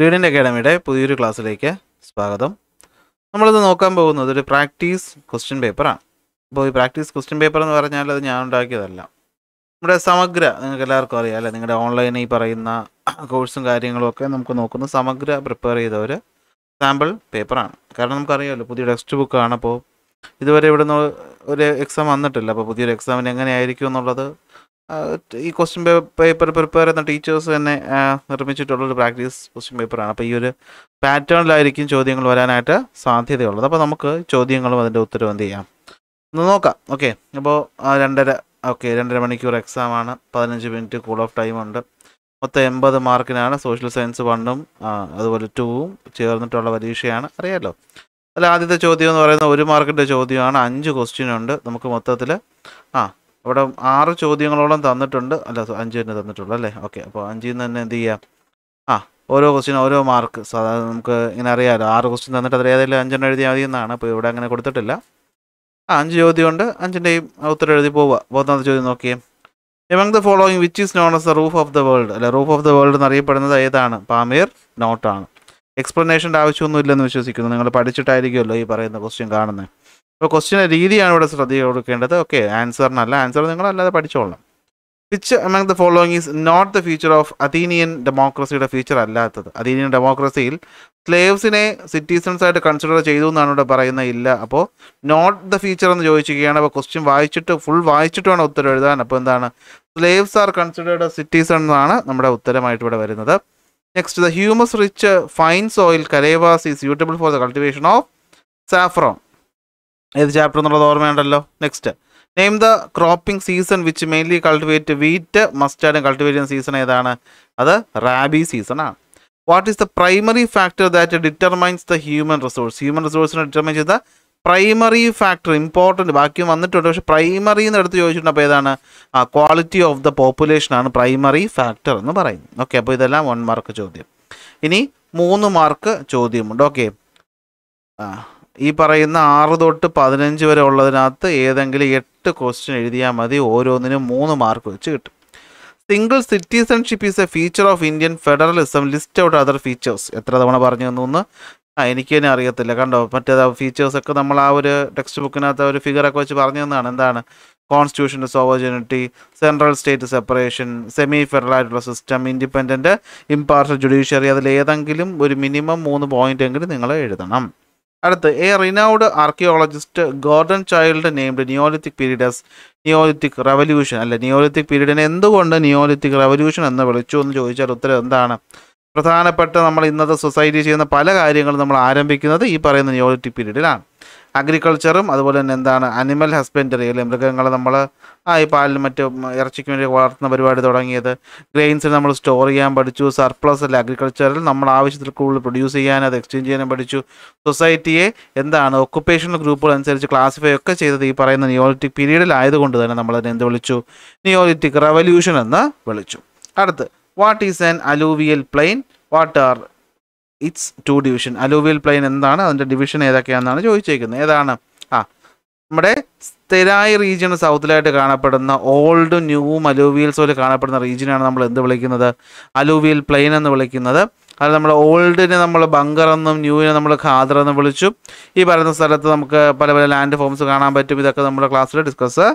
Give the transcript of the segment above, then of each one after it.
റീഡിൻ്റെ അക്കാഡമിയുടെ പുതിയൊരു ക്ലാസ്സിലേക്ക് സ്വാഗതം നമ്മളിത് നോക്കാൻ പോകുന്നത് ഒരു പ്രാക്ടീസ് ക്വസ്റ്റ്യൻ പേപ്പറാണ് അപ്പോൾ ഈ പ്രാക്ടീസ് ക്വസ്റ്റ്യൻ പേപ്പർ എന്ന് പറഞ്ഞാൽ അത് ഞാൻ ഉണ്ടാക്കിയതല്ല നമ്മുടെ സമഗ്ര നിങ്ങൾക്ക് എല്ലാവർക്കും അറിയാം അല്ലേ നിങ്ങളുടെ ഓൺലൈനിൽ പറയുന്ന കോഴ്സും കാര്യങ്ങളും ഒക്കെ നമുക്ക് നോക്കുന്ന സമഗ്ര പ്രിപ്പയർ ചെയ്ത ഒരു സാമ്പിൾ പേപ്പറാണ് കാരണം നമുക്കറിയാമല്ലോ പുതിയ ടെക്സ്റ്റ് ബുക്കാണ് അപ്പോൾ ഇതുവരെ ഇവിടുന്ന് ഒരു എക്സാം വന്നിട്ടില്ല അപ്പോൾ പുതിയൊരു എക്സാമിന് എങ്ങനെയായിരിക്കും എന്നുള്ളത് ഈ ക്വസ്റ്റ്യൻ പേപ്പർ പ്രിപ്പയർ ചെയ്യുന്ന ടീച്ചേഴ്സ് തന്നെ നിർമ്മിച്ചിട്ടുള്ളൊരു പ്രാക്ടീസ് ക്വസ്റ്റ്യൻ പേപ്പറാണ് അപ്പോൾ ഈ ഒരു പാറ്റേണിലായിരിക്കും ചോദ്യങ്ങൾ വരാനായിട്ട് സാധ്യതയുള്ളത് അപ്പോൾ നമുക്ക് ചോദ്യങ്ങളും അതിൻ്റെ ഉത്തരവ് എന്ത് ചെയ്യാം ഒന്ന് നോക്കാം ഓക്കെ അപ്പോൾ രണ്ടര ഓക്കെ രണ്ടര മണിക്കൂർ എക്സാമാണ് പതിനഞ്ച് മിനിറ്റ് കൂൾ ഓഫ് ടൈം ഉണ്ട് മൊത്തം എൺപത് മാർക്കിനാണ് സോഷ്യൽ സയൻസ് വണ്ണും അതുപോലെ ടൂവും ചേർന്നിട്ടുള്ള പരീക്ഷയാണ് അറിയാമല്ലോ അതിൽ ആദ്യത്തെ ചോദ്യം എന്ന് പറയുന്നത് ഒരു മാർക്കിൻ്റെ ചോദ്യമാണ് അഞ്ച് ക്വസ്റ്റ്യൻ ഉണ്ട് നമുക്ക് മൊത്തത്തിൽ ആ ഇവിടെ ആറ് ചോദ്യങ്ങളോളം തന്നിട്ടുണ്ട് അല്ല അഞ്ച് തന്നെ തന്നിട്ടുള്ളൂ അല്ലേ ഓക്കെ അപ്പോൾ അഞ്ചിൽ നിന്ന് തന്നെ എന്ത് ചെയ്യാം ആ ഓരോ ക്വസ്റ്റ്യൻ ഓരോ മാർക്ക് സാധാരണ നമുക്ക് ഇങ്ങനെ അറിയാമല്ലോ ആറ് ക്വസ്റ്റിൻ തന്നിട്ട് അതിൽ ഏതെങ്കിലും അഞ്ചെണ്ണം എഴുതിയാൽ മതി എന്നാണ് അപ്പോൾ ഇവിടെ അങ്ങനെ കൊടുത്തിട്ടില്ല ആ അഞ്ച് ചോദ്യം ഉണ്ട് അഞ്ചിൻ്റെയും ഉത്തരം എഴുതി പോവുക മൂന്നാമത്തെ ചോദ്യം നോക്കിയേ among the following which is known as the roof of the world അല്ല റൂഫ് ഓഫ് ദ വേൾഡ് എന്നറിയപ്പെടുന്നത് ഏതാണ് പാമീർ നോട്ടാണ് എക്സ്പ്ലനേഷൻ്റെ ആവശ്യമൊന്നുമില്ലെന്ന് വിശ്വസിക്കുന്നു നിങ്ങൾ പഠിച്ചിട്ടായിരിക്കുമല്ലോ ഈ പറയുന്ന ക്വസ്റ്റ്യൻ കാണുന്നത് അപ്പോൾ ക്വസ്റ്റ്യൻ്റെ രീതിയാണ് ഇവിടെ ശ്രദ്ധ കൊടുക്കേണ്ടത് ഓക്കെ ആൻസറിനല്ല ആൻസർ നിങ്ങൾ അല്ലാതെ പഠിച്ചോളണം which among the following is not the feature of Athenian ഡെമോക്രസിയുടെ ഫ്യൂച്ചർ അല്ലാത്തത് അതീനിയൻ ഡെമോക്രസിയിൽ സ്ലേവ്സിനെ സിറ്റിസൺസ് ആയിട്ട് കൺസിഡർ ചെയ്തു എന്നാണ് ഇവിടെ പറയുന്നത് ഇല്ല അപ്പോൾ നോട്ട് ദ ഫ്യൂച്ചർ എന്ന് ചോദിച്ചിരിക്കുകയാണ് അപ്പോൾ ക്വസ്റ്റ്യൻ വായിച്ചിട്ട് ഫുൾ വായിച്ചിട്ട് വേണം ഉത്തരം എഴുതാൻ അപ്പോൾ എന്താണ് സ്ലേവ്സ് ആർ കൺസിഡേർഡ് സിറ്റീസൺ എന്നാണ് നമ്മുടെ ഉത്തരമായിട്ട് ഇവിടെ വരുന്നത് next the humus rich fine soil karewas is suitable for the cultivation of saffron ഏത് ചാപ്റ്റർ എന്നുള്ളത് ഓർമ്മയുണ്ടല്ലോ next name the cropping season which mainly cultivate wheat mustard cultivate ചെയ്യുന്ന സീസൺ ഏതാണ് അത് റാബി സീസൺ ആണ് what is the primary factor that determines the human resource human റിസോഴ്സിനെ determine ചെയ്ത primary factor important ബാക്കിയും വന്നിട്ടുണ്ട് പക്ഷേ പ്രൈമറി എന്ന് എടുത്ത് ചോദിച്ചിട്ടുണ്ട് അപ്പോൾ ഏതാണ് ആ ക്വാളിറ്റി ഓഫ് ദ പോപ്പുലേഷൻ ആണ് പ്രൈമറി ഫാക്ടർ എന്ന് പറയുന്നത് ഓക്കെ അപ്പോൾ ഇതെല്ലാം വൺ മാർക്ക് ചോദ്യം ഇനി മൂന്ന് മാർക്ക് ചോദ്യമുണ്ട് ഓക്കെ ആ ഈ പറയുന്ന ആറ് തൊട്ട് പതിനഞ്ച് വരെ ഉള്ളതിനകത്ത് ഏതെങ്കിലും എട്ട് ക്വസ്റ്റ്യൻ എഴുതിയാൽ മതി ഓരോന്നിനും മൂന്ന് മാർക്ക് വെച്ച് കിട്ടും single citizenship is a feature of Indian federalism list out other features എത്ര തവണ പറഞ്ഞു തന്നു ആ എനിക്ക് തന്നെ അറിയത്തില്ല കണ്ടോ മറ്റേത് ഫീച്ചേഴ്സൊക്കെ നമ്മൾ ആ ഒരു ടെക്സ്റ്റ് ബുക്കിനകത്ത് ഒരു ഫിഗറൊക്കെ വെച്ച് പറഞ്ഞു തന്നതാണ് എന്താണ് കോൺസ്റ്റിറ്റ്യൂഷൻ്റെ sovereignty central state separation semi federal ആയിട്ടുള്ള സിസ്റ്റം ഇൻഡിപെൻഡൻറ്റ് ഇമ്പാർഷ്യൽ ജുഡീഷ്യറി അതിൽ ഏതെങ്കിലും ഒരു മിനിമം മൂന്ന് പോയിൻ്റ് എങ്കിലും നിങ്ങൾ എഴുതണം അടുത്ത് a renowned archaeologist Gordon Childe named neolithic periods neolithic revolution അല്ല നിയോലിത്തിക് പീരീഡിനെ എന്തുകൊണ്ട് നിയോലിത്തിക് റവല്യൂഷൻ എന്ന് വിളിച്ചു എന്ന് ചോദിച്ചാൽ ഉത്തരം എന്താണ് പ്രധാനപ്പെട്ട നമ്മൾ ഇന്നത്തെ സൊസൈറ്റി ചെയ്യുന്ന പല കാര്യങ്ങളും നമ്മൾ ആരംഭിക്കുന്നത് ഈ പറയുന്ന നിയോലിറ്റിക് പീരീഡിലാണ് അഗ്രികൾച്ചറും അതുപോലെ തന്നെ എന്താണ് അനിമൽ ഹസ്ബൻഡറി അല്ലെ മൃഗങ്ങളെ നമ്മൾ ഈ പാലിലും മറ്റു ഇറച്ചിക്ക് വേണ്ടി വളർത്തുന്ന പരിപാടി തുടങ്ങിയത് ഗ്രെയിൻസിൽ നമ്മൾ സ്റ്റോർ ചെയ്യാൻ പഠിച്ചു സർപ്ലസ് അല്ല അഗ്രികൾച്ചറിൽ നമ്മൾ ആവശ്യത്തിൽ കൂടുതൽ പ്രൊഡ്യൂസ് ചെയ്യാൻ അത് എക്സ്ചേഞ്ച് ചെയ്യാനും പഠിച്ചു സൊസൈറ്റിയെ എന്താണ് ഒക്കുപ്പേഷണൽ ഗ്രൂപ്പുകൾ അനുസരിച്ച് ക്ലാസിഫൈ ഒക്കെ ചെയ്തത് ഈ പറയുന്ന നിയോളിറ്റിക് പീരീഡിലായതുകൊണ്ട് തന്നെ നമ്മളതിനെ എന്ത് വിളിച്ചു നിയോളിറ്റിക് റവല്യൂഷൻ എന്ന് വിളിച്ചു അടുത്ത് what is an alluvial plain what are its two division alluvial plain എന്താണ് അതിൻ്റെ ഡിവിഷൻ ഏതൊക്കെയാണെന്നാണ് ചോദിച്ചേക്കുന്നത് ഏതാണ് ആ നമ്മുടെ സ്ഥിരമായ റീജിയൺ സൗത്തിലായിട്ട് കാണപ്പെടുന്ന ഓൾഡ് ന്യൂവും അലൂവിയൽ സോയിൽ കാണപ്പെടുന്ന റീജിയനാണ് നമ്മൾ എന്ത് വിളിക്കുന്നത് അലൂവിയൽ പ്ലെയിൻ എന്ന് വിളിക്കുന്നത് അത് നമ്മൾ ഓൾഡിനെ നമ്മൾ ബങ്കർ എന്നും ന്യൂവിനെ നമ്മൾ ഖാദർ എന്നും വിളിച്ചു ഈ പറയുന്ന സ്ഥലത്ത് നമുക്ക് പല പല ലാൻഡ് ഫോംസ് കാണാൻ പറ്റും ഇതൊക്കെ നമ്മുടെ ക്ലാസ്സിൽ ഡിസ്കസ്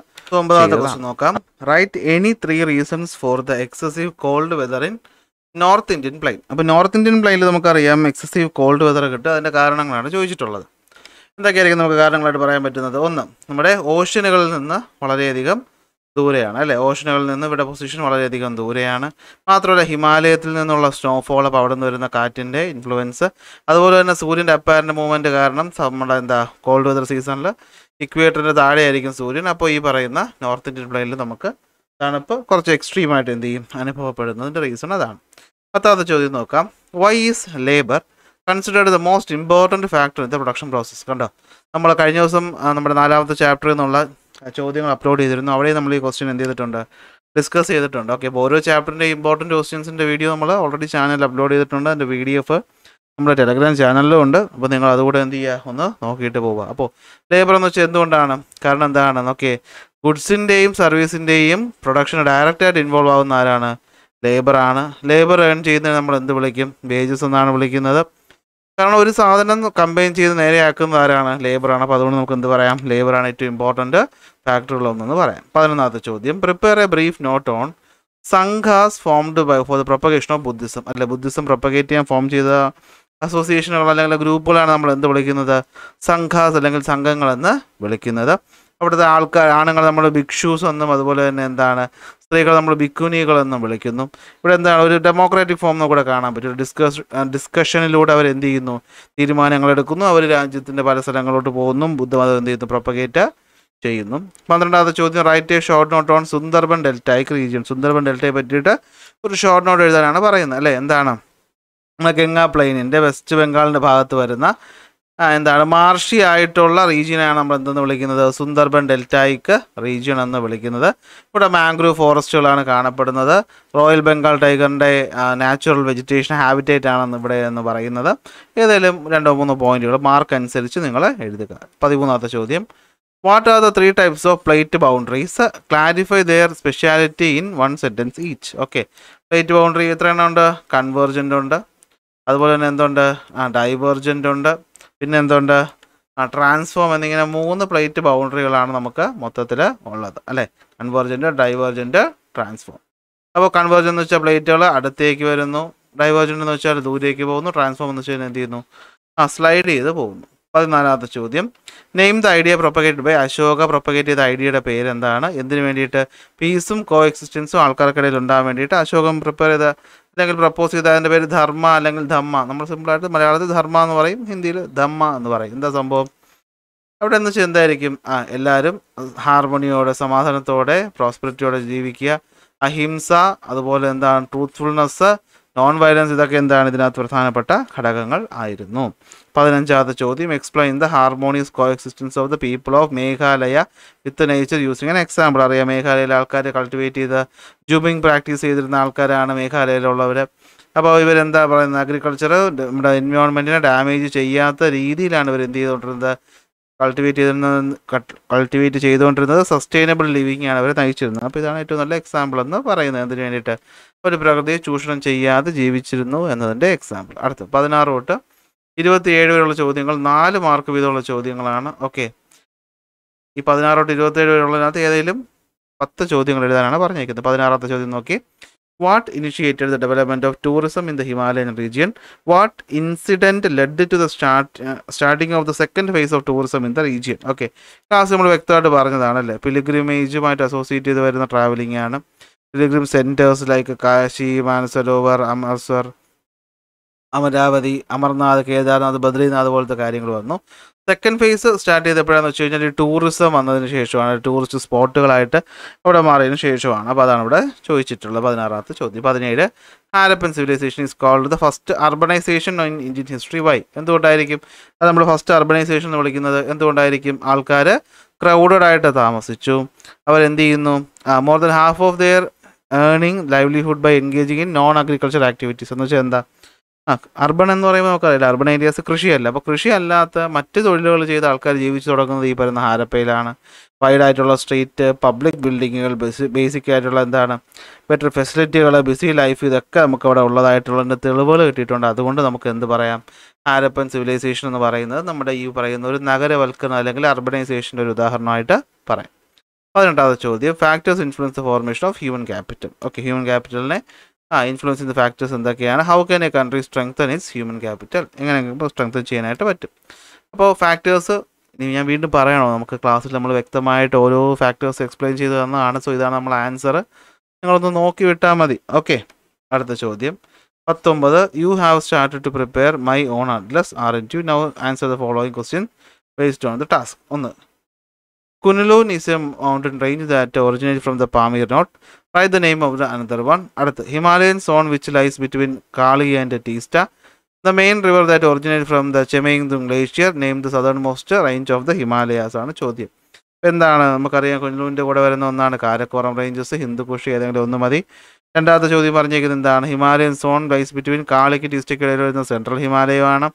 ഒമ്പതാമത്തെ ക്വസ്റ്റ്യൻ നോക്കാം write any three reasons for the excessive cold weather in north Indian plain അപ്പോൾ നോർത്ത് ഇന്ത്യൻ പ്ലെയിനിൽ നമുക്കറിയാം എക്സസീവ് കോൾഡ് വെതർ കിട്ടും അതിൻ്റെ കാരണങ്ങളാണ് ചോദിച്ചിട്ടുള്ളത് എന്തൊക്കെയായിരിക്കും നമുക്ക് കാരണങ്ങളായിട്ട് പറയാൻ പറ്റുന്നത് ഒന്ന് നമ്മുടെ ഓഷനുകളിൽ നിന്ന് വളരെയധികം ദൂരെയാണ് അല്ലേ ഓഷനുകളിൽ നിന്ന് ഇവിടെ പൊസിഷൻ വളരെയധികം ദൂരെയാണ് മാത്രമല്ല ഹിമാലയത്തിൽ നിന്നുള്ള സ്നോഫോൾ അപ്പോൾ അവിടെ നിന്ന് വരുന്ന കാറ്റിൻ്റെ ഇൻഫ്ലുവൻസ് അതുപോലെ തന്നെ സൂര്യൻ്റെ അപ്പാരൻ്റ് മൂവ്മെൻറ്റ് കാരണം നമ്മുടെ എന്താ കോൾഡ് വെതർ സീസണിൽ ഇക്വേറ്ററിൻ്റെ താഴെയായിരിക്കും സൂര്യൻ അപ്പോൾ ഈ പറയുന്ന നോർത്ത് ഇന്ത്യൻ പ്ലെയിനിൽ നമുക്ക് തണുപ്പ് കുറച്ച് എക്സ്ട്രീമായിട്ട് എന്ത് ചെയ്യും അനുഭവപ്പെടുന്നതിൻ്റെ റീസൺ അതാണ് പത്താമത്തെ ചോദ്യം നോക്കാം why is labour considered the most important factor in the production process കണ്ടോ നമ്മൾ കഴിഞ്ഞ ദിവസം നമ്മുടെ നാലാമത്തെ ചാപ്റ്ററിൽ നിന്നുള്ള ചോദ്യങ്ങൾ അപ്ലോഡ് ചെയ്തിരുന്നു അവിടെ നമ്മൾ ഈ ക്വസ്റ്റ്യൻ എന്ത് ചെയ്തിട്ടുണ്ട് ഡിസ്കസ് ചെയ്തിട്ടുണ്ട് ഓക്കെ അപ്പോൾ ഓരോ ചാപ്റ്ററിൻ്റെ ഇമ്പോർട്ടൻറ്റ് ക്വസ്റ്റ്യൻസിൻ്റെ വീഡിയോ നമ്മൾ ഓൾറെഡി ചാനലിൽ അപ്ലോഡ് ചെയ്തിട്ടുണ്ട് അതിൻ്റെ പി ഡി എഫ് നമ്മുടെ ടെലഗ്രാം ചാനലിലും ഉണ്ട് അപ്പോൾ നിങ്ങൾ അതുകൂടെ എന്ത് ചെയ്യുക ഒന്ന് നോക്കിയിട്ട് പോവുക അപ്പോൾ ലേബർ എന്ന് വെച്ചാൽ എന്തുകൊണ്ടാണ് കാരണം എന്താണ് ഓക്കെ ഗുഡ്സിൻ്റെയും സർവീസിൻ്റെയും പ്രൊഡക്ഷൻ ഡയറക്റ്റായിട്ട് ഇൻവോൾവ് ആവുന്ന ആരാണ് ലേബറാണ് ലേബർ ഏൺ ചെയ്യുന്നതിന് നമ്മൾ എന്ത് വിളിക്കും വേജസ് എന്നാണ് വിളിക്കുന്നത് കാരണം ഒരു സാധനം കമ്പൈൻ ചെയ്ത് നേരെയാക്കുന്ന ആരാണ് ലേബറാണ് അപ്പോൾ അതുകൊണ്ട് നമുക്ക് എന്ത് പറയാം ലേബറാണ് ഏറ്റവും ഇമ്പോർട്ടൻറ്റ് ഒന്നെന്ന് പറയാം പതിനൊന്നാമത്തെ ചോദ്യം prepare a brief note on sanghas formed by for the propagation of Buddhism അല്ലെ ബുദ്ധിസം പ്രൊപ്പഗേറ്റ് ചെയ്യാൻ ഫോം ചെയ്ത അസോസിയേഷനുകൾ അല്ലെങ്കിൽ ഗ്രൂപ്പുകളാണ് നമ്മൾ എന്ത് വിളിക്കുന്നത് സംഘാസ് അല്ലെങ്കിൽ സംഘങ്ങളെന്ന് വിളിക്കുന്നത് അവിടുത്തെ ആൾക്കാർ ആണുങ്ങൾ നമ്മൾ ഭിക്ഷൂസ് എന്നും അതുപോലെ തന്നെ എന്താണ് സ്ത്രീകൾ നമ്മൾ ബിക്കുനികൾ എന്നും വിളിക്കുന്നു ഇവിടെ എന്താണ് ഒരു ഡെമോക്രാറ്റിക് ഫോം കൂടെ കാണാൻ പറ്റും ഡിസ്കസ് ഡിസ്കഷനിലൂടെ അവർ എന്ത് ചെയ്യുന്നു തീരുമാനങ്ങൾ എടുക്കുന്നു അവർ രാജ്യത്തിൻ്റെ പല സ്ഥലങ്ങളോട്ട് പോകുന്നു ബുദ്ധമതം എന്ത് ചെയ്യുന്നു പ്രൊപ്പഗേറ്റ് ചെയ്യുന്നു പന്ത്രണ്ടാമത്തെ ചോദ്യം write a short note on Sundarban delta ഐക്ക് റീജിയൻ സുന്ദർബൻ ഡെൽറ്റയെ പറ്റിയിട്ട് ഒരു ഷോർട്ട് നോട്ട് എഴുതാനാണ് പറയുന്നത് അല്ലേ എന്താണ് ഗംഗാ പ്ലെയിനിൻ്റെ വെസ്റ്റ് ബംഗാളിൻ്റെ ഭാഗത്ത് വരുന്ന എന്താണ് മാർഷി ആയിട്ടുള്ള റീജിയനാണ് നമ്മൾ എന്തെന്ന് വിളിക്കുന്നത് സുന്ദർബൻ ഡെൽറ്റായിക്ക് റീജിയൻ എന്ന് വിളിക്കുന്നത് ഇവിടെ മാംഗ്രൂവ് ഫോറസ്റ്റുകളാണ് കാണപ്പെടുന്നത് റോയൽ ബംഗാൾ ടൈഗറിൻ്റെ നാച്ചുറൽ വെജിറ്റേഷൻ ഹാബിറ്റേറ്റ് ആണെന്ന് ഇവിടെ എന്ന് പറയുന്നത് ഏതെങ്കിലും രണ്ടോ മൂന്നോ പോയിന്റുകൾ മാർക്ക് അനുസരിച്ച് നിങ്ങൾ എഴുതുക പതിമൂന്നാമത്തെ ചോദ്യം what are the three types of plate boundaries clarify their speciality in one sentence each okay plate boundary എത്ര എണ്ണം ഉണ്ട് കൺവേർജൻ്റ് ഉണ്ട് അതുപോലെ തന്നെ എന്തുണ്ട് ആ ഡൈവേർജൻ്റ് ഉണ്ട് പിന്നെ എന്തുണ്ട് ആ ട്രാൻസ്ഫോം എന്നിങ്ങനെ മൂന്ന് പ്ലേറ്റ് ബൗണ്ടറികളാണ് നമുക്ക് മൊത്തത്തിൽ ഉള്ളത് അല്ലേ കൺവേർജൻറ്റ് ഡൈവേർജൻറ്റ് ട്രാൻസ്ഫോം അപ്പോൾ കൺവേർജൻ എന്ന് വെച്ചാൽ പ്ലേറ്റുകൾ അടുത്തേക്ക് വരുന്നു ഡൈവേർജൻ്റ് എന്ന് വെച്ചാൽ ദൂരേക്ക് പോകുന്നു ട്രാൻസ്ഫോം എന്ന് വെച്ചാൽ എന്ത് ചെയ്യുന്നു ആ സ്ലൈഡ് ചെയ്ത് പോകുന്നു പതിനാലാമത്തെ ചോദ്യം name the idea propagate by Ashoka propagate ചെയ്ത ഐഡിയയുടെ പേര് എന്താണ് എന്തിനു വേണ്ടിയിട്ട് പീസും കോ എക്സിസ്റ്റൻസും ആൾക്കാർക്കിടയിൽ ഉണ്ടാകാൻ വേണ്ടിയിട്ട് അശോകം പ്രിപ്പയർ ചെയ്ത അല്ലെങ്കിൽ പ്രപ്പോസ് ചെയ്ത അതിൻ്റെ പേര് ധർമ്മ അല്ലെങ്കിൽ ധമ്മ നമ്മൾ സിമ്പിളായിട്ട് മലയാളത്തിൽ ധർമ്മ എന്ന് പറയും ഹിന്ദിയിൽ ധമ്മ എന്ന് പറയും എന്താ സംഭവം അവിടെ എന്ന് വെച്ചാൽ എന്തായിരിക്കും ആ എല്ലാവരും ഹാർമോണിയോടെ സമാധാനത്തോടെ പ്രോസ്പെരിറ്റിയോടെ ജീവിക്കുക അഹിംസ അതുപോലെ എന്താണ് ട്രൂത്ത്ഫുൾനെസ് നോൺ വയലൻസ് ഇതൊക്കെ എന്താണ് ഇതിനകത്ത് പ്രധാനപ്പെട്ട ഘടകങ്ങൾ ആയിരുന്നു പതിനഞ്ചാമത്തെ ചോദ്യം explain the harmonious coexistence of the people of Meghalaya with nature using an example അറിയാം മേഘാലയയിലെ ആൾക്കാർ കൾട്ടിവേറ്റ് ചെയ്ത ജൂമിങ് പ്രാക്ടീസ് ചെയ്തിരുന്ന ആൾക്കാരാണ് മേഘാലയയിലുള്ളവർ അപ്പോൾ ഇവരെന്താ പറയുന്നത് അഗ്രികൾച്ചർ നമ്മുടെ എൻവയോൺമെൻറ്റിനെ ഡാമേജ് ചെയ്യാത്ത രീതിയിലാണ് ഇവർ എന്ത് ചെയ്തുകൊണ്ടിരുന്നത് കൾട്ടിവേറ്റ് ചെയ്തിരുന്നത് കൾട്ടിവേറ്റ് ചെയ്തുകൊണ്ടിരുന്നത് സസ്റ്റൈനബിൾ ലിവിങ് ആണ് അവരെ നയിച്ചിരുന്നത് അപ്പോൾ ഇതാണ് ഏറ്റവും നല്ല എക്സാമ്പിൾ എന്ന് പറയുന്നത് അതിന് വേണ്ടിയിട്ട് ഒരു പ്രകൃതിയെ ചൂഷണം ചെയ്യാതെ ജീവിച്ചിരുന്നു എന്നതിൻ്റെ എക്സാമ്പിൾ അടുത്ത പതിനാറ് തൊട്ട് ഇരുപത്തിയേഴ് വരെയുള്ള ചോദ്യങ്ങൾ നാല് മാർക്ക് വീതമുള്ള ചോദ്യങ്ങളാണ് ഓക്കെ ഈ പതിനാറ് തൊട്ട് ഇരുപത്തിയേഴ് വരെയുള്ളതിനകത്ത് ഏതെങ്കിലും പത്ത് ചോദ്യങ്ങൾ എഴുതാനാണ് പറഞ്ഞേക്കുന്നത് പതിനാറാമത്തെ ചോദ്യം നോക്കി What initiated the development of tourism in the Himalayan region? What incident led to the start, uh, starting of the second phase of tourism in the region? Okay, class നമ്മൾ വ്യക്തമായിട്ട് പറഞ്ഞതാണല്ലേ പിലിഗ്രിമേജുമായിട്ട് അസോസിയേറ്റ് ചെയ്ത് വരുന്ന ട്രാവലിംഗ് ആണ് pilgrim centres like Kashi Manasarovar Amritsar Amaravati Amarnath Kedarnath Badrinath പോലത്തെ കാര്യങ്ങൾ വന്നു സെക്കൻഡ് ഫേസ് സ്റ്റാർട്ട് ചെയ്തപ്പോഴാണെന്ന് വെച്ച് കഴിഞ്ഞാൽ ടൂറിസം വന്നതിന് ശേഷമാണ് ടൂറിസ്റ്റ് സ്പോട്ടുകളായിട്ട് ഇവിടെ മാറിയതിന് ശേഷമാണ് അപ്പോൾ അതാണ് ഇവിടെ ചോദിച്ചിട്ടുള്ളത് പതിനാറാമത്തെ ചോദ്യം പതിനേഴ് Harappan civilisation is called the first urbanisation in Indian history why എന്തുകൊണ്ടായിരിക്കും അത് നമ്മൾ ഫസ്റ്റ് അർബണൈസേഷൻ എന്ന് വിളിക്കുന്നത് എന്തുകൊണ്ടായിരിക്കും ആൾക്കാർ ക്രൗഡഡ് ആയിട്ട് താമസിച്ചു അവരെന്ത് ചെയ്യുന്നു more than half of their earning livelihood by engaging in non agriculture activities എന്ന് വെച്ചാൽ എന്താ ആ അർബൺ എന്ന് പറയുമ്പോൾ നമുക്കറിയില്ല അർബൺ ഏരിയാസ് കൃഷിയല്ല അപ്പോൾ കൃഷി അല്ലാത്ത മറ്റ് തൊഴിലുകൾ ചെയ്ത ആൾക്കാർ ജീവിച്ചു തുടങ്ങുന്നത് ഈ പറയുന്ന ഹാരപ്പയിലാണ് വൈഡായിട്ടുള്ള സ്ട്രീറ്റ് പബ്ലിക് ബിൽഡിങ്ങുകൾ ബേസിക് ആയിട്ടുള്ള എന്താണ് ബെറ്റർ ഫെസിലിറ്റികൾ ബിസി ലൈഫ് ഇതൊക്കെ നമുക്ക് അവിടെ ഉള്ളതായിട്ടുള്ളതിൻ്റെ തെളിവുകൾ കിട്ടിയിട്ടുണ്ട് അതുകൊണ്ട് നമുക്ക് എന്ത് പറയാം ഹാരപ്പൻ സിവിലൈസേഷൻ എന്ന് പറയുന്നത് നമ്മുടെ ഈ പറയുന്ന ഒരു നഗരവൽക്കരണം അല്ലെങ്കിൽ അർബനൈസേഷൻ്റെ ഒരു ഉദാഹരണമായിട്ട് പറയാം പതിനെട്ടാമത്തെ ചോദ്യം factors influence formation of human capital okay human ക്യാപിറ്റലിനെ ആ ഇൻഫ്ലുവൻസ് ചെയ്യുന്ന ഫാക്ടേഴ്സ് എന്തൊക്കെയാണ് how can a country strengthen its human capital എങ്ങനെ ഇപ്പോൾ സ്ട്രെങ്തൻ ചെയ്യാനായിട്ട് പറ്റും അപ്പോൾ ഫാക്ടേഴ്സ് ഇനി ഞാൻ വീണ്ടും പറയണോ നമുക്ക് ക്ലാസ്സിൽ നമ്മൾ വ്യക്തമായിട്ട് ഓരോ ഫാക്ടേഴ്സ് എക്സ്പ്ലെയിൻ ചെയ്ത് തന്നതാണ് സോ ഇതാണ് നമ്മൾ ആൻസർ നിങ്ങളൊന്ന് നോക്കി വിട്ടാൽ മതി ഓക്കെ അടുത്ത ചോദ്യം പത്തൊമ്പത് you have start to prepare my own atlas R N to now answer the following question based on the task ഒന്ന് Kunalun is a mountain range that originates from the Pamir Knot. Write the name of the another one. Adath, Himalayan zone which lies between Kali and Teesta. The main river that originated from the Chemengdung glacier named the southernmost range of the Himalayas ആണ് ചോദ്യം എന്താണ് നമുക്കറിയാം കുഞ്ഞുവിൻ്റെ കൂടെ വരുന്ന ഒന്നാണ് Karakoram ranges ഹിന്ദുക്കുഷി ഏതെങ്കിലും ഒന്ന് മതി രണ്ടാമത്തെ ചോദ്യം പറഞ്ഞേക്കുന്നത് എന്താണ് ഹിമാലയൻ സോൺ ലൈസ് ബിറ്റ്വീൻ കാളിക്ക് ഡിസ്ട്രിക്ട് ഇടയിൽ വരുന്ന സെൻട്രൽ ഹിമാലയമാണ്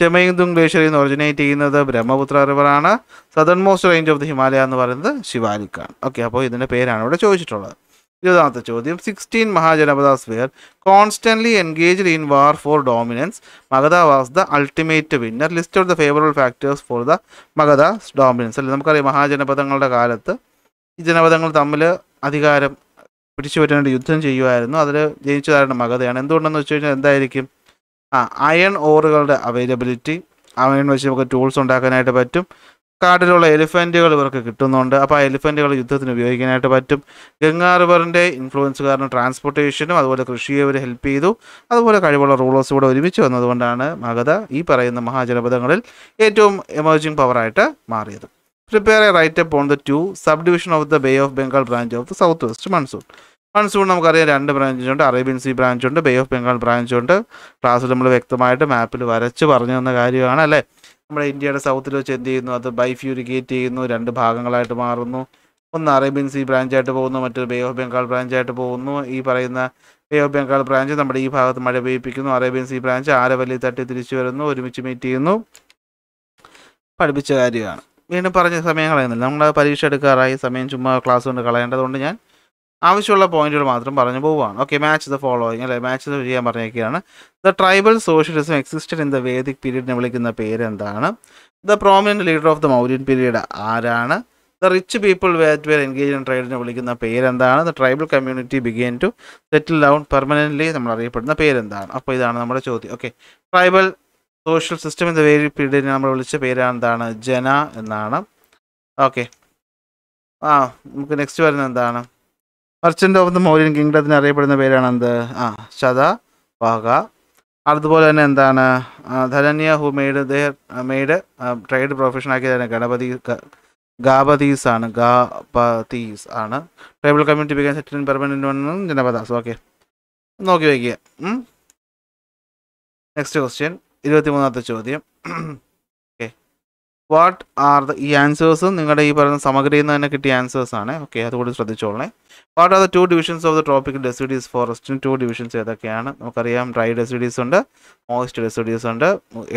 ചെമയുന്തും ഗ്ലേഷ്യറിൽ നിന്ന് ഒറിജിനേറ്റ് ചെയ്യുന്നത് ബ്രഹ്മപുത്ര റിവറാണ് southernmost range of the Himalaya എന്ന് പറയുന്നത് ശിവാലിക്കാണ് ഓക്കെ അപ്പോൾ ഇതിൻ്റെ പേരാണ് ഇവിടെ ചോദിച്ചിട്ടുള്ളത് ഇരുപതാമത്തെ ചോദ്യം sixteen mahajanapadas were constantly engaged in war for dominance Magadha was the ultimate winner list of the favourable factors for the Magadha's dominance അല്ലെ നമുക്കറിയാം മഹാജനപദങ്ങളുടെ കാലത്ത് ഈ ജനപദങ്ങൾ തമ്മിൽ അധികാരം പിടിച്ചു പറ്റാനായിട്ട് യുദ്ധം ചെയ്യുമായിരുന്നു അതിൽ ജയിച്ചതായിട്ട് മഗതയാണ് എന്തുകൊണ്ടെന്ന് വെച്ച് കഴിഞ്ഞാൽ എന്തായിരിക്കും ആ അയൺ ഓറുകളുടെ അവൈലബിലിറ്റി അയൺ വെച്ച് നമുക്ക് ടൂൾസ് ഉണ്ടാക്കാനായിട്ട് പറ്റും കാട്ടിലുള്ള എലിഫൻറ്റുകൾ ഇവർക്ക് കിട്ടുന്നുണ്ട് അപ്പോൾ ആ എലിഫൻറ്റുകൾ യുദ്ധത്തിന് ഉപയോഗിക്കാനായിട്ട് പറ്റും ഗംഗാ റിവറിൻ്റെ ഇൻഫ്ലുവൻസ് കാരണം ട്രാൻസ്പോർട്ടേഷനും അതുപോലെ കൃഷിയെ അവർ ഹെൽപ്പ് ചെയ്തു അതുപോലെ കഴിവുള്ള റൂളേഴ്സ് കൂടെ ഒരുമിച്ച് വന്നതുകൊണ്ടാണ് മഗധ ഈ പറയുന്ന മഹാജനപദങ്ങളിൽ ഏറ്റവും എമർജിംഗ് പവറായിട്ട് മാറിയത് prepare a write up on the two subdivision of the bay of Bengal branch of the south west monsoon monsoon നമുക്കറിയാം രണ്ട് ബ്രാഞ്ചുണ്ട് ഉണ്ട് അറേബ്യൻ സീ ബ്രാഞ്ച് ഉണ്ട് ബേ ഓഫ് ബംഗാൾ ബ്രാഞ്ച് ഉണ്ട് ക്ലാസ്സിൽ നമ്മൾ വ്യക്തമായിട്ട് മാപ്പിൽ വരച്ച് പറഞ്ഞു തന്ന കാര്യമാണ് അല്ലേ നമ്മുടെ ഇന്ത്യയുടെ സൗത്തിൽ വെച്ച് എന്ത് ചെയ്യുന്നു അത് ബൈഫ്യൂരിഗേറ്റ് ചെയ്യുന്നു രണ്ട് ഭാഗങ്ങളായിട്ട് മാറുന്നു ഒന്ന് അറേബ്യൻ സീ ബ്രാഞ്ചായിട്ട് പോകുന്നു മറ്റൊരു ബേ ഓഫ് ബംഗാൾ ബ്രാഞ്ചായിട്ട് പോകുന്നു ഈ പറയുന്ന ബേ ഓഫ് ബംഗാൾ ബ്രാഞ്ച് നമ്മുടെ ഈ ഭാഗത്ത് മഴ പെയ്യിപ്പിക്കുന്നു അറേബ്യൻ സീ ബ്രാഞ്ച് ആരവല്ലി തട്ടി തിരിച്ചു വരുന്നു ഒരുമിച്ച് മീറ്റ് ചെയ്യുന്നു പഠിപ്പിച്ച കാര്യമാണ് വീണ്ടും പറഞ്ഞ സമയം കളയുന്നില്ല നമ്മൾ പരീക്ഷ എടുക്കാറായി സമയം ചുമ്മാ ക്ലാസ് കൊണ്ട് കളയേണ്ടതുകൊണ്ട് ഞാൻ ആവശ്യമുള്ള പോയിന്റുകൾ മാത്രം പറഞ്ഞു പോവുകയാണ് ഓക്കെ മാച്ച് ദ ഫോളോയിങ് അല്ലെ മാച്ച് ചെയ്യാൻ പറഞ്ഞേക്കുകയാണ് the tribal socialism existed in the Vedic പീരീഡിനെ വിളിക്കുന്ന പേര് എന്താണ് the prominent leader of the Mauryan period ആരാണ് the rich people what were engage in ട്രേഡിനെ വിളിക്കുന്ന പേരെന്താണ് the tribal community begin to settle down permanently നമ്മൾ അറിയപ്പെടുന്ന പേരെന്താണ് അപ്പോൾ ഇതാണ് നമ്മുടെ ചോദ്യം ഓക്കെ ട്രൈബൽ സോഷ്യൽ സിസ്റ്റം എന്ന പേര് പീരീഡിനെ നമ്മൾ വിളിച്ച പേരെന്താണ് ജന എന്നാണ് ഓക്കെ ആ നമുക്ക് നെക്സ്റ്റ് വരുന്നത് എന്താണ് മർച്ചൻ്റ് ഓഫ് ദ മൗര്യൻ കിങ്ഡത്തിന് അറിയപ്പെടുന്ന പേരാണ് എന്ത് ആ ശത വാഹ അതുപോലെ തന്നെ എന്താണ് ധനന്യ who made their made trade പ്രൊഫഷനാക്കിയതാണ് ഗണപതി ഗാപതീസ് ആണ് ഗാപതീസ് ആണ് tribal community began settle permanent വണ്ണും ജനപദാസ് ഓക്കെ നോക്കി വയ്ക്കുക നെക്സ്റ്റ് ക്വസ്റ്റ്യൻ മൂന്നാമത്തെ ചോദ്യം വാട്ട് ആർ ദ ഈ ആൻസേഴ്സ് നിങ്ങളുടെ ഈ പറയുന്ന സമഗ്രിയിൽ നിന്ന് തന്നെ കിട്ടിയ ആൻസേഴ്സ് ആണ് ഓക്കെ അതുകൂടി ശ്രദ്ധിച്ചോളണേ what are the two divisions of the tropic deciduous ഫോറസ്റ്റിന് ടു ഡിവിഷൻസ് ഏതൊക്കെയാണ് നമുക്കറിയാം ഡ്രൈ ഡെസിഡീസ് ഉണ്ട് മോയിസ്റ്റ് ഡെസിഡീസ് ഉണ്ട്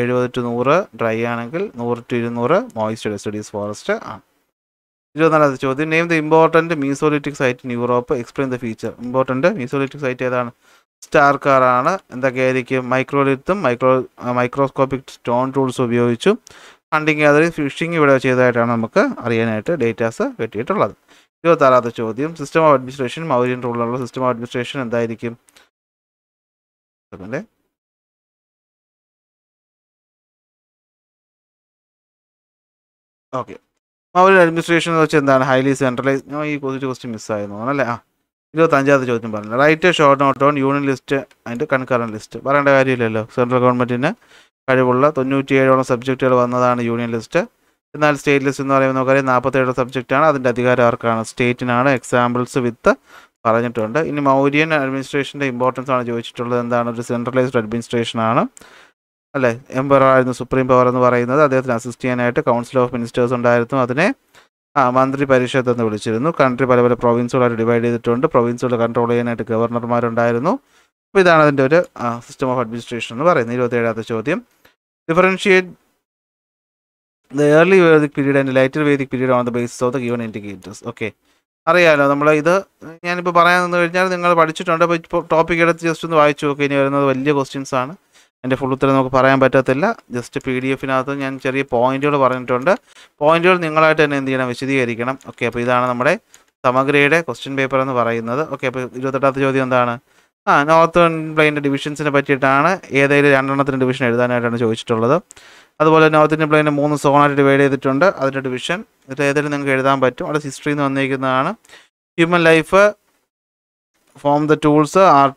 എഴുപത് ടു നൂറ് ഡ്രൈ ആണെങ്കിൽ നൂറ് ടു ഇരുന്നൂറ് മോയിസ്റ്റ് ഡെസിഡീസ് ഫോറസ്റ്റ് ആണ് ഇരുപത്തിനാലാമത് ചോദ്യം name the important mesolithic site in Europe explain the feature important mesolithic site ഏതാണ് സ്റ്റാർ കാറാണ് എന്തൊക്കെയായിരിക്കും മൈക്രോലിത്തും മൈക്രോ മൈക്രോസ്കോപ്പിക് സ്റ്റോൺ ടൂൾസ് ഉപയോഗിച്ചും ഹണ്ടിങ് അതായത് ഫിഷിംഗ് ഇവിടെ ചെയ്തതായിട്ടാണ് നമുക്ക് അറിയാനായിട്ട് ഡേറ്റാസ് കിട്ടിയിട്ടുള്ളത് ഇരുപത്താറാമത്തെ ചോദ്യം സിസ്റ്റം ഓഫ് അഡ്മിനിസ്ട്രേഷൻ മൗര്യൻ റൂളിലുള്ള സിസ്റ്റം ഓഫ് അഡ്മിനിസ്ട്രേഷൻ എന്തായിരിക്കും ഓക്കെ മൗര്യൻ അഡ്മിനിസ്ട്രേഷൻ എന്ന് വെച്ചാൽ എന്താണ് ഹൈലി സെൻട്രലൈസ് ഞാൻ ഈ കുറച്ച് ക്വസ്റ്റ്യൻ മിസ്സായിരുന്നു അല്ലേ ആ ഇരുപത്തഞ്ചാമത്തെ ചോദ്യം പറഞ്ഞില്ല write short note on union list and concurrent list പറയേണ്ട കാര്യമില്ലല്ലോ സെൻട്രൽ ഗവൺമെൻറ്റിന് കഴിവുള്ള തൊണ്ണൂറ്റിയേഴോളം സബ്ജക്റ്റുകൾ വന്നതാണ് യൂണിയൻ ലിസ്റ്റ് എന്നാൽ സ്റ്റേറ്റ് ലിസ്റ്റ് എന്ന് പറയുമ്പോൾ നമുക്കറിയാം നാൽപ്പത്തേഴ് സബ്ജക്റ്റാണ് അതിൻ്റെ അധികാരം ആർക്കാണ് സ്റ്റേറ്റിനാണ് എക്സാമ്പിൾസ് വിത്ത് പറഞ്ഞിട്ടുണ്ട് ഇനി മൗര്യൻ അഡ്മിനിസ്ട്രേഷൻ്റെ ഇമ്പോർട്ടൻസ് ആണ് ചോദിച്ചിട്ടുള്ളത് എന്താണ് ഒരു സെൻട്രലൈസ്ഡ് അഡ്മിനിസ്ട്രേഷൻ ആണ് അല്ലേ എംപറർ ആയിരുന്നു സുപ്രീം പവർ എന്ന് പറയുന്നത് അദ്ദേഹത്തിന് അസിസ്റ്റ് ചെയ്യാനായിട്ട് കൗൺസിൽ ഓഫ് മിനിസ്റ്റേഴ്സ് ഉണ്ടായിരുന്നു അതിനെ ആ മന്ത്രി പരിഷത്ത് എന്ന് വിളിച്ചിരുന്നു കൺട്രി പല പല പ്രൊവിൻസുകളായിട്ട് ഡിവൈഡ് ചെയ്തിട്ടുണ്ട് പ്രൊവിൻസുകൾ കൺട്രോൾ ചെയ്യാനായിട്ട് ഗവർണർമാരുണ്ടായിരുന്നു അപ്പോൾ ഇതാണ് അതിൻ്റെ ഒരു സിസ്റ്റം ഓഫ് അഡ്മിനിസ്ട്രേഷൻ എന്ന് പറയുന്നത് ഇരുപത്തേഴാമത്തെ ചോദ്യം Differentiate the early Vedic period and later Vedic period on the basis of the given indicators. Okay. അറിയാലോ നമ്മൾ ഇത് ഞാനിപ്പോൾ പറയാൻ നിന്ന് കഴിഞ്ഞാൽ നിങ്ങൾ പഠിച്ചിട്ടുണ്ട് അപ്പോൾ ഇപ്പോൾ ടോപ്പിക് എടുത്ത് ജസ്റ്റ് ഒന്ന് വായിച്ചു നോക്കുക ഇനി വരുന്നത് വലിയ ക്വസ്റ്റ്യൻസ് ആണ് എൻ്റെ ഫുൾ ഉത്തരം നമുക്ക് പറയാൻ പറ്റത്തില്ല ജസ്റ്റ് പി ഡി എഫിനകത്ത് ഞാൻ ചെറിയ പോയിന്റുകൾ പറഞ്ഞിട്ടുണ്ട് പോയിന്റുകൾ നിങ്ങളായിട്ട് തന്നെ എന്ത് ചെയ്യണം വിശദീകരിക്കണം ഓക്കെ അപ്പോൾ ഇതാണ് നമ്മുടെ സമഗ്രയുടെ ക്വസ്റ്റ്യൻ പേപ്പർ എന്ന് പറയുന്നത് ഓക്കെ അപ്പോൾ ഇരുപത്തെട്ടാമത്തെ ചോദ്യം എന്താണ് ആ നോർത്തേൺ പ്ലെയിൻ്റെ ഡിവിഷൻസിനെ പറ്റിയിട്ടാണ് ഏതെങ്കിലും രണ്ടെണ്ണത്തിൻ്റെ ഡിവിഷൻ എഴുതാനായിട്ടാണ് ചോദിച്ചിട്ടുള്ളത് അതുപോലെ നോർത്ത് ഇന്ത്യൻ പ്ലെയിനെ മൂന്ന് സോണായിട്ട് ഡിവൈഡ് ചെയ്തിട്ടുണ്ട് അതിൻ്റെ ഡിവിഷൻ ഇത് ഏതെങ്കിലും നിങ്ങൾക്ക് എഴുതാൻ പറ്റും അവിടെ ഹിസ്റ്ററി എന്ന് വന്നിരിക്കുന്നതാണ് human life form the tools are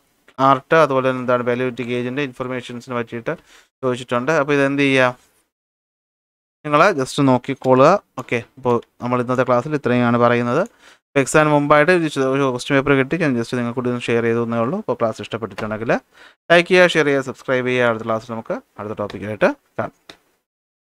art അതുപോലെ തന്നെ എന്താണ് വാല്യൂറ്റി ഗേജിൻ്റെ ഇൻഫർമേഷൻസിനെ പറ്റിയിട്ട് ചോദിച്ചിട്ടുണ്ട് അപ്പോൾ ഇത് എന്ത് ചെയ്യുക നിങ്ങൾ ജസ്റ്റ് നോക്കിക്കോളുക ഓക്കെ അപ്പോൾ നമ്മൾ ഇന്നത്തെ ക്ലാസ്സിൽ ആണ് പറയുന്നത് എക്സാം മുമ്പായിട്ട് ഒരു ക്വസ്റ്റ്യൻ പേപ്പർ കിട്ടി ഞാൻ ജസ്റ്റ് നിങ്ങൾക്ക് ഷെയർ ചെയ്തു എന്നേ ഉള്ളൂ അപ്പോൾ ക്ലാസ് ഇഷ്ടപ്പെട്ടിട്ടുണ്ടെങ്കിൽ ലൈക്ക് ചെയ്യുക ഷെയർ ചെയ്യുക സബ്സ്ക്രൈബ് ചെയ്യുക അടുത്ത ക്ലാസ്സിൽ നമുക്ക് അടുത്ത ടോപ്പിക്കായിട്ട് കാണാം